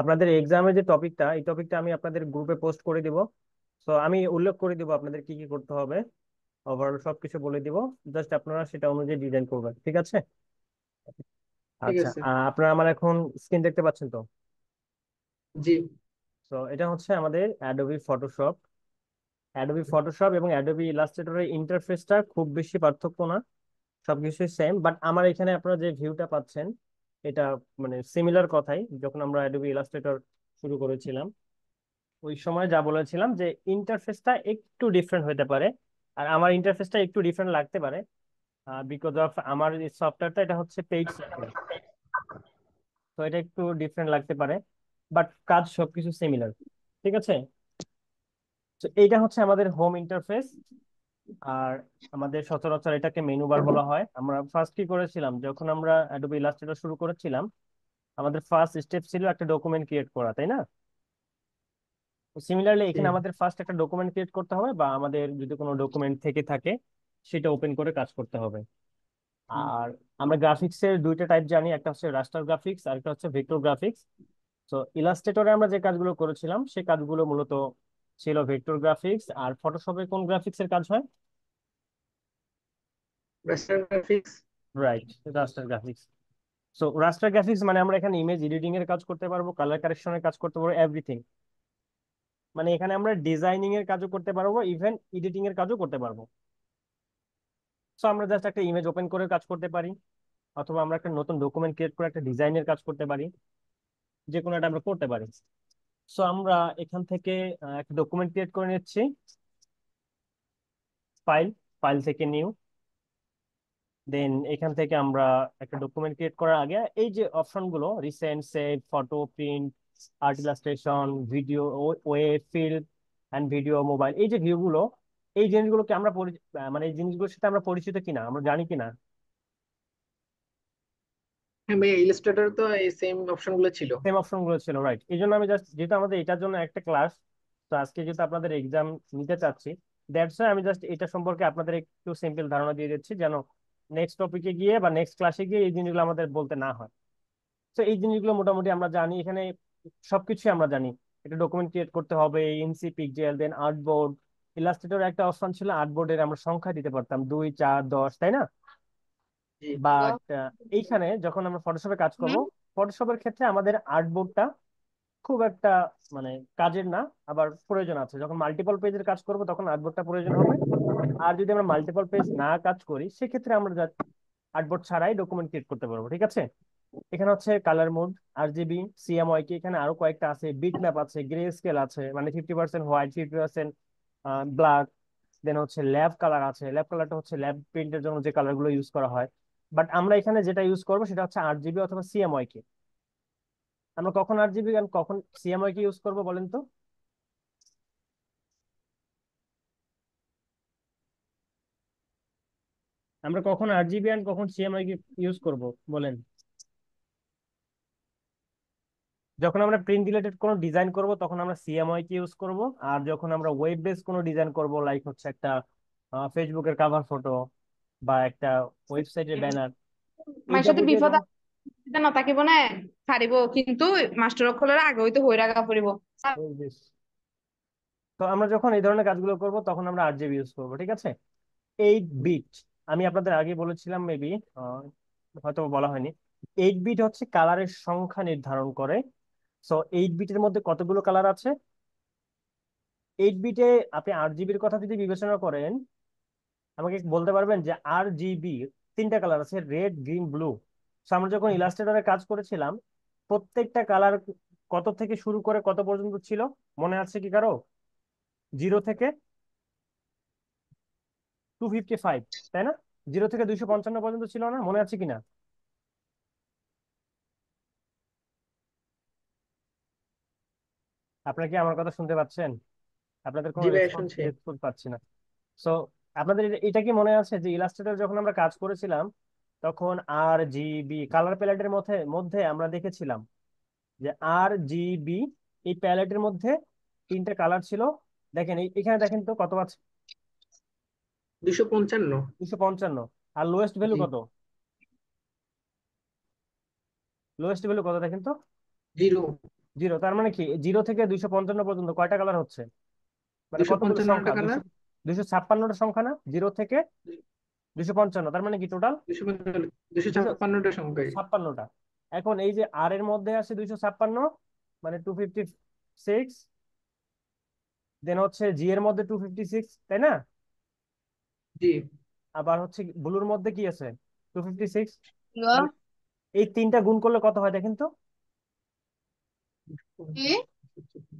আপনাদের এক্সামের যে টপিকটা এই টপিকটা আমি আপনাদের গ্রুপে পোস্ট করে দিব সো আমি উল্লেখ করে দিব আপনাদের কি কি করতে হবে ওভারঅল সবকিছু বলে দিব জাস্ট আপনারা সেটা অনুযায়ী ডিজাইন করবেন ঠিক আছে আচ্ছা আপনারা আমার এখন স্ক্রিন দেখতে পাচ্ছেন তো জি তো এটা হচ্ছে আমাদের অ্যাডোবি ফটোশপ অ্যাডোবি ফটোশপ এবং অ্যাডোবি ইলাস্ট্রেটরের ইন্টারফেসটা খুব বেশি পার্থক্য না সবকিছুই সেম বাট আমার এখানে আপনারা যে ভিউটা পাচ্ছেন এটা মানে সিমিলার কথাই যখন আমরা অ্যাডোবি ইলাস্ট্রেটর শুরু করেছিলাম ওই সময় যা বলেছিলাম যে ইন্টারফেসটা একটু ডিফারেন্ট হতে পারে আর আমার ইন্টারফেসটা একটু ডিফারেন্ট লাগতে পারে বিকজ অফ আমার সফটওয়্যারটা এটা হচ্ছে পেজ তো এটা একটু ডিফারেন্ট লাগতে পারে বাট কাজ সবকিছু সিমিলার ঠিক আছে তো এইটা হচ্ছে আমাদের হোম ইন্টারফেস আর আমাদের সচরাচর এটাকে মেনু বার বলা হয় আমরা ফার্স্ট কি করেছিলাম যখন আমরা অ্যাডোবি ইলাস্ট্রেটর শুরু করেছিলাম আমাদের ফার্স্ট স্টেপ ছিল একটা ডকুমেন্ট ক্রিয়েট করা তাই না সিমিলারলি এখানে আমাদের ফার্স্ট একটা ডকুমেন্ট ক্রিয়েট করতে হবে বা আমাদের যদি কোনো ডকুমেন্ট থেকে থাকে সেটা ওপেন করে কাজ করতে হবে আর আমরা গ্রাফিক্স এর দুইটা টাইপ জানি একটা হচ্ছে রাস্টার গ্রাফিক্স আর একটা হচ্ছে ভেক্টর গ্রাফিক্স তো ইলাস্ট্রেটরে আমরা যে কাজগুলো করেছিলাম সে কাজগুলো মূলত ছিল ভেক্টর গ্রাফিক্স আর ফটোশপে কোন গ্রাফিক্স এর কাজ হয় raster graphics right raster graphics so raster graphics মানে আমরা এখানে ইমেজ এডিটিং এর কাজ করতে পারবো কালার কারেকশনের কাজ করতে পারবো এভরিথিং মানে এখানে আমরা ডিজাইনিং এর কাজও করতে পারবো ইভেন এডিটিং এর কাজও করতে পারবো সো আমরা জাস্ট একটা ইমেজ ওপেন করে কাজ করতে পারি অথবা আমরা একটা নতুন ডকুমেন্ট ক্রিয়েট করে একটা ডিজাইনের কাজ করতে পারি যে কোনো একটা আমরা করতে পারি সো আমরা এখান থেকে একটা ডকুমেন্ট ক্রিয়েট করে নিচ্ছি ফাইল ফাইল থেকে নিউ দেন এখান থেকে আমরা একটা ডকুমেন্ট ক্রিয়েট করার আগে এই যে অপশনগুলো recent save photo print art illustration video web film and video mobile এই যে ভিউগুলো এই জিনিসগুলোকে আমরা মানে এই জিনিসগুলোর সাথে আমরা পরিচিত কিনা আমরা জানি কিনা সেম হ্যাঁ ছিল রাইট এই জন্য আমি জাস্ট যেহেতু আমাদের এটার জন্য একটা ক্লাস তো আজকে যেহেতু আপনাদের এক্সাম নিতে চাচ্ছি আমি জাস্ট এটা সম্পর্কে আপনাদের একটু সিম্পল ধারণা দিয়ে দিচ্ছি যেন নেক্সট টপিকে গিয়ে বা নেক্সট ক্লাসে গিয়ে এই জিনিসগুলো আমাদের বলতে না হয় তো এই জিনিসগুলো মোটামুটি আমরা জানি এখানে সবকিছুই আমরা জানি এটা ডকুমেন্ট ক্রিয়েট করতে হবে এনসি পিকজেল দেন আর্টবোর্ড ইলাস্ট্রেটর একটা অপশন ছিল আর্টবোর্ড এর আমরা সংখ্যা দিতে পারতাম দুই চার দশ তাই না বাট এইখানে যখন আমরা ফটোশপে কাজ করব ফটোশপের ক্ষেত্রে আমাদের আর্টবোর্ডটা খুব একটা মানে কাজের না আবার প্রয়োজন আছে যখন মাল্টিপল পেজের কাজ করব তখন আর্টবোর্ডটা প্রয়োজন হবে আর যদি আমরা মাল্টিপল পেজ না কাজ করি সেক্ষেত্রে আমরা আর্টবোর্ড ছাড়াই ডকুমেন্ট ক্রিয়েট করতে পারবো ঠিক আছে এখানে হচ্ছে colour mode RGB CMY কি এখানে আরো কয়েকটা আছে বিট ম্যাপ আছে গ্রে স্কেল আছে মানে fifty percent white fifty percent black then হচ্ছে ল্যাব কালার আছে ল্যাব কালারটা হচ্ছে ল্যাব প্রিন্টের জন্য যে কালারগুলো ইউজ করা হয় বাট আমরা এখানে যেটা ইউজ করবো সেটা হচ্ছে আট জিবি অথবা সিএমওয়াই কে আমরা কখন আট জিবি কখন সিএমওয়াই কে ইউজ করবো বলেন তো আমরা কখন আরজিবি অ্যান্ড কখন সিএমআই ইউজ করব বলেন যখন আমরা প্রিন্ট রিলেটেড কোনো ডিজাইন করব তখন আমরা সিএমআই কে ইউজ করব আর যখন আমরা ওয়েব বেস কোনো ডিজাইন করব লাইক হচ্ছে একটা ফেসবুকের কাভার ফটো বা একটা ওয়েবসাইটের ব্যানার মানে সাথে বিপদ না থাকিব না ছাড়িব কিন্তু মাস্টার অক্ষরের আগে হইতো হই গা পড়িব তো আমরা যখন এই ধরনের কাজগুলো করব তখন আমরা আরজিবি ইউজ করব ঠিক আছে এইট বিট আমি আপনাদের আগে বলেছিলাম মেবি হয়তো বলা হয়নি এইট বিট হচ্ছে কালারের সংখ্যা নির্ধারণ করে সো এইট বিটের মধ্যে কতগুলো কালার আছে এইট বিটে আপনি আট জিবির কথা যদি বিবেচনা করেন আমাকে বলতে পারবেন যে আর জিবি তিনটা কালার আছে রেড গ্রিন ব্লু সো আমরা যখন ইলাস্ট্রেটারে কাজ করেছিলাম প্রত্যেকটা কালার কত থেকে শুরু করে কত পর্যন্ত ছিল মনে আছে কি কারো জিরো থেকে তাই না থেকে পর্যন্ত ছিল না মনে আছে কিনা আপনারা কি আমার কথা শুনতে পাচ্ছেন আপনাদের কোনো রেসপন্স পাচ্ছি না সো আপনাদের এটা কি মনে আছে যে ইলাস্ট্রেটর যখন আমরা কাজ করেছিলাম তখন আর জিবি কালার প্যালেটের মধ্যে মধ্যে আমরা দেখেছিলাম যে আর জিবি এই প্যালেটের মধ্যে তিনটা কালার ছিল দেখেন এখানে দেখেন তো কত আছে দুশো পঞ্চান্ন দুশো পঞ্চান্ন আর লোয়েস্ট ভ্যালু কত লোয়েস্ট ভ্যালু কত দেখেন তো জিরো জিরো তার মানে কি জিরো থেকে দুইশো পঞ্চান্ন পর্যন্ত কয়টা কালার হচ্ছে মানে কত সংখ্যা কালার ছাপ্পান্নটা সংখ্যা না জিরো থেকে দুশো পঞ্চান্ন তার মানে কি টোটাল দুশো ছাপ্পান্নটা সংখ্যা ছাপ্পান্নটা এখন এই যে আর এর মধ্যে আছে দুইশো ছাপ্পান্ন মানে টু ফিফটি সিক্স দেন হচ্ছে জি এর মধ্যে টু ফিফটি সিক্স তাই না আবার হচ্ছে ব্লুর মধ্যে কি আছে 256 মানে এই তিনটা গুণ করলে কত হয় দেখেন তো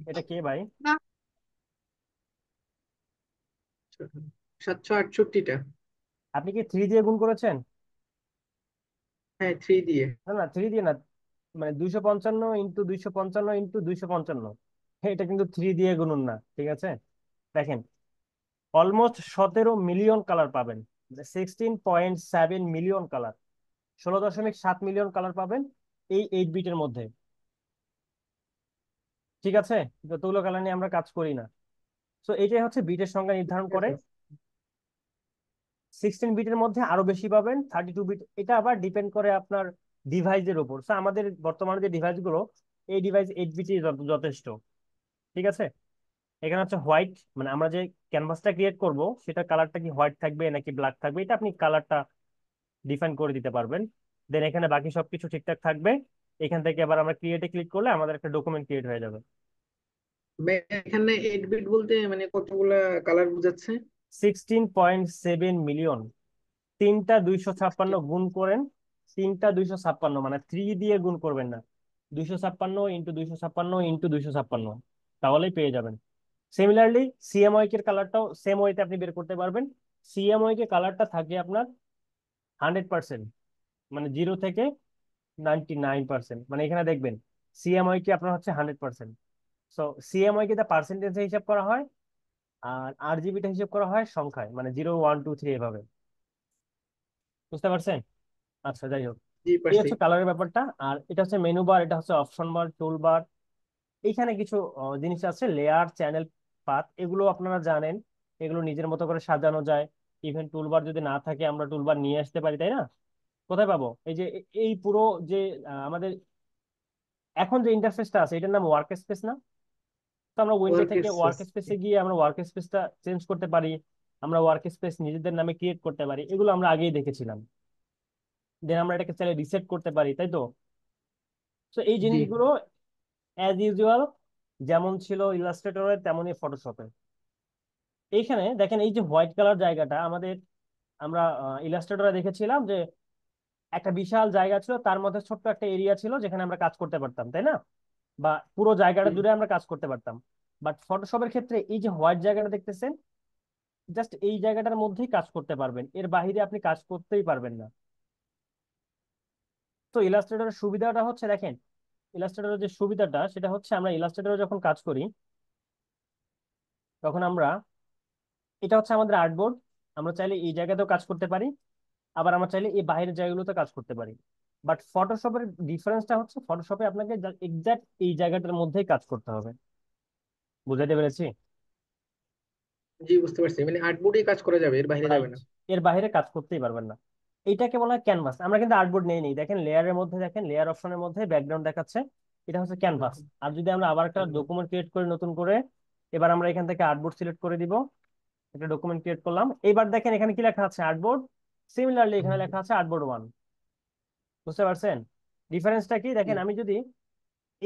এটা কে ভাই আপনি কি থ্রি দিয়ে গুণ করেছেন হ্যাঁ থ্রি দিয়ে না না থ্রি দিয়ে না মানে দুইশো পঞ্চান্ন ইন্টু দুইশো পঞ্চান্ন ইন্টু দুইশো পঞ্চান্ন হ্যাঁ এটা কিন্তু থ্রি দিয়ে গুণুন না ঠিক আছে দেখেন অলমোস্ট সতেরো মিলিয়ন কালার পাবেন sixteen point seven million colour ষোলো দশমিক সাত মিলিয়ন কালার পাবেন এই এইট বিটের মধ্যে ঠিক আছে যতগুলো কালার নিয়ে আমরা কাজ করি না তো এইটাই হচ্ছে বিটের সংখ্যা নির্ধারণ করে সিক্সটিন বিটের মধ্যে আরো বেশি পাবেন থার্টি টু বিট এটা আবার ডিপেন্ড করে আপনার ডিভাইসের উপর সো আমাদের বর্তমানে যে ডিভাইসগুলো এই ডিভাইস এইট বিটি যথেষ্ট ঠিক আছে এখানে হচ্ছে হোয়াইট মানে আমরা যে ক্যানভাসটা ক্রিয়েট করব সেটা কালারটা কি হোয়াইট থাকবে নাকি ব্ল্যাক থাকবে এটা আপনি কালারটা ডিফাইন করে দিতে পারবেন দেন এখানে বাকি সবকিছু ঠিকঠাক থাকবে এখান থেকে আবার আমরা ক্রিয়েটে ক্লিক করলে আমাদের একটা ডকুমেন্ট ক্রিয়েট হয়ে যাবে এখানে 8 বিট বলতে মানে কতগুলা কালার বোঝাচ্ছে 16.7 মিলিয়ন তিনটা 256 গুণ করেন তিনটা 256 মানে 3 দিয়ে গুণ করবেন না 256 ইনটু 256 ইনটু 256 তাহলেই পেয়ে যাবেন সিমিলারলি সিএমওয়াই এর কালারটাও সেম ওয়েতে আপনি বের করতে পারবেন সিএমওয়াই e কে কালারটা থাকে আপনার হান্ড্রেড পার্সেন্ট মানে জিরো থেকে নাইনটি নাইন পার্সেন্ট মানে এখানে দেখবেন সিএমওয়াই e কে আপনার হচ্ছে hundred percent so CMY K পার্সেন্টেজে হিসাব করা হয় আর আর জিবিটা হিসাব করা হয় সংখ্যায় মানে জিরো ওয়ান টু থ্রি এভাবে বুঝতে পারছেন আচ্ছা যাই হোক এই হচ্ছে কালারের ব্যাপারটা আর এটা হচ্ছে মেনু বার এটা হচ্ছে অপশন বার টুল বার এইখানে কিছু জিনিস আছে লেয়ার চ্যানেল পাত এগুলো আপনারা জানেন এগুলো নিজের মতো করে সাজানো যায় ইভেন টুলবার যদি না থাকে আমরা টুলবার নিয়ে আসতে পারি তাই না কোথায় পাবো এই যে এই পুরো যে আমাদের এখন যে ইন্টারফেসটা আছে এটার নাম ওয়ার্ক স্পেস না তো আমরা উইন্ডো থেকে ওয়ার্ক স্পেসে গিয়ে আমরা ওয়ার্ক স্পেসটা চেঞ্জ করতে পারি আমরা ওয়ার্ক স্পেস নিজেদের নামে ক্রিয়েট করতে পারি এগুলো আমরা আগেই দেখেছিলাম দেন আমরা এটাকে চাইলে রিসেট করতে পারি তাই তো তো এই জিনিসগুলো অ্যাজ ইউজুয়াল যেমন ছিল ইলাস্ট্রেটরে তেমনই ফটোশপে এইখানে দেখেন এই যে হোয়াইট কালার জায়গাটা আমাদের আমরা ইলাস্ট্রেটরে দেখেছিলাম যে একটা বিশাল জায়গা ছিল তার মধ্যে ছোট্ট একটা এরিয়া ছিল যেখানে আমরা কাজ করতে পারতাম তাই না বা পুরো জায়গাটা জুড়ে আমরা কাজ করতে পারতাম বাট ফটোশপের ক্ষেত্রে এই যে হোয়াইট জায়গাটা দেখতেছেন জাস্ট এই জায়গাটার মধ্যেই কাজ করতে পারবেন এর বাহিরে আপনি কাজ করতেই পারবেন না তো ইলাস্ট্রেটরের সুবিধাটা হচ্ছে দেখেন ইলাস্ট্রেটরের যে সুবিধাটা সেটা হচ্ছে আমরা ইলাস্ট্রেটরে যখন কাজ করি তখন আমরা এটা হচ্ছে আমাদের আর্টবোর্ড আমরা চাইলে এই জায়গাতেও কাজ করতে পারি আবার আমরা চাইলে এই বাইরের জায়গাগুলোতে কাজ করতে পারি বাট ফটোশপের ডিফারেন্সটা হচ্ছে ফটোশপে আপনাকে এক্সাক্ট এই জায়গাটার মধ্যেই কাজ করতে হবে বুঝাইতে পেরেছি জি বুঝতে পারছি মানে আর্টবোর্ডেই কাজ করা যাবে এর বাইরে যাবে না এর বাইরে কাজ করতেই পারবেন না এটাকে বলা হয় ক্যানভাস আমরা কিন্তু আর্টবোর্ড নেই নি দেখেন লেয়ারের মধ্যে দেখেন লেয়ার অপশনের মধ্যে ব্যাকগ্রাউন্ড দেখাচ্ছে এটা হচ্ছে ক্যানভাস আর যদি আমরা আবার একটা ডকুমেন্ট ক্রিয়েট করি নতুন করে এবার আমরা এখান থেকে আর্টবোর্ড সিলেক্ট করে দিব একটা ডকুমেন্ট ক্রিয়েট করলাম এবার দেখেন এখানে কি লেখা আছে আর্টবোর্ড সিমিলারলি এখানে লেখা আছে আর্টবোর্ড ওয়ান বুঝতে পারছেন ডিফারেন্সটা কি দেখেন আমি যদি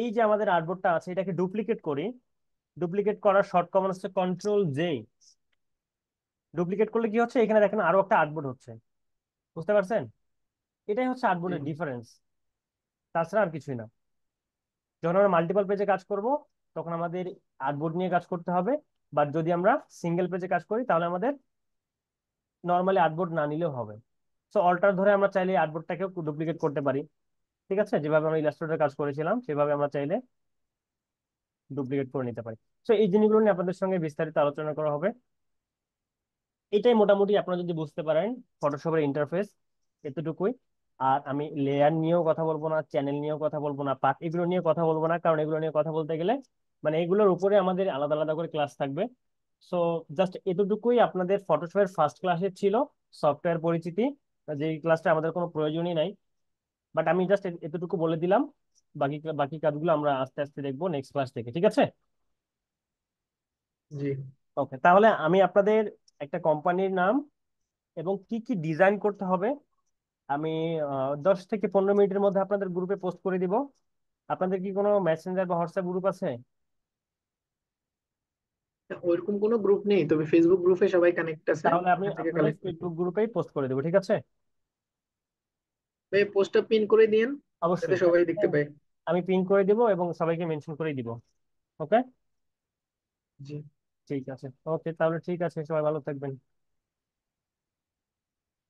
এই যে আমাদের আর্টবোর্ডটা আছে এটাকে ডুপ্লিকেট করি ডুপ্লিকেট করার শর্ট কমন হচ্ছে কন্ট্রোল জে ডুপ্লিকেট করলে কি হচ্ছে এখানে দেখেন আরো একটা আর্টবোর্ড হচ্ছে বুঝতে পারছেন এটাই হচ্ছে আর্টবোর্ডের ডিফারেন্স তাছাড়া আর কিছুই না যখন আমরা মাল্টিপল পেজে কাজ করব তখন আমাদের আর্টবোর্ড নিয়ে কাজ করতে হবে বা যদি আমরা সিঙ্গেল পেজে কাজ করি তাহলে আমাদের নর্মালি বোর্ড না নিলেও হবে সো অল্টার ধরে আমরা চাইলে বোর্ডটাকেও ডুপ্লিকেট করতে পারি ঠিক আছে যেভাবে আমরা ইলাস্ট্রেটার কাজ করেছিলাম সেভাবে আমরা চাইলে ডুপ্লিকেট করে নিতে পারি সো এই জিনিসগুলো নিয়ে আপনাদের সঙ্গে বিস্তারিত আলোচনা করা হবে এটাই মোটামুটি আপনারা যদি বুঝতে পারেন ফটোশপের ইন্টারফেস এতটুকুই আর আমি লেয়ার নিয়েও কথা বলবো না চ্যানেল নিয়েও কথা বলবো না পাঠ এগুলো নিয়ে কথা বলবো না কারণ এগুলো নিয়ে কথা বলতে গেলে মানে এগুলোর উপরে আমাদের আলাদা আলাদা করে ক্লাস থাকবে সো জাস্ট এতটুকুই আপনাদের ফটোশপের ফার্স্ট ক্লাসে ছিল সফটওয়্যার পরিচিতি যে ক্লাসটা আমাদের কোনো প্রয়োজনই নাই বাট আমি জাস্ট এতটুকু বলে দিলাম বাকি বাকি কাজগুলো আমরা আস্তে আস্তে দেখবো নেক্সট ক্লাস থেকে ঠিক আছে জি ওকে তাহলে আমি আপনাদের একটা কোম্পানির নাম এবং কি কি ডিজাইন করতে হবে আমি দশ থেকে পনেরো মিনিটের মধ্যে আপনাদের গ্রুপে পোস্ট করে দিব আপনাদের কি কোনো মেসেঞ্জার বা হোয়াটসঅ্যাপ গ্রুপ আছে ওইরকম কোনো গ্রুপ নেই তবে ফেসবুক গ্রুপে সবাই কানেক্ট আছে তাহলে আমি ফেসবুক গ্রুপেই পোস্ট করে দেবো ঠিক আছে ভাই পোস্টটা পিন করে দিন অবশ্যই সবাই দেখতে পায় আমি পিন করে দিব এবং সবাইকে মেনশন করে দিব ওকে জি ঠিক আছে ওকে তাহলে ঠিক আছে সবাই ভালো থাকবেন